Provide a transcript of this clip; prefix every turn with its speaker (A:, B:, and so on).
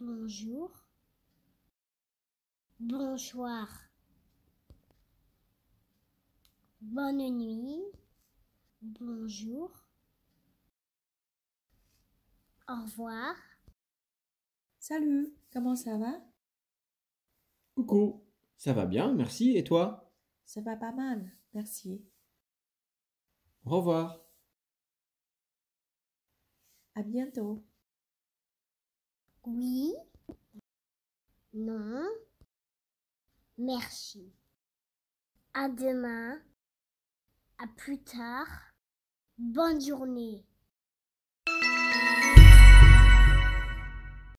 A: bonjour, bonsoir, bonne nuit, bonjour, au revoir.
B: Salut, comment ça va Coucou,
C: ça va bien, merci, et toi
D: Ça va pas mal, merci.
C: Au revoir.
E: À bientôt. Oui. Non. Merci. À demain. À plus tard. Bonne journée.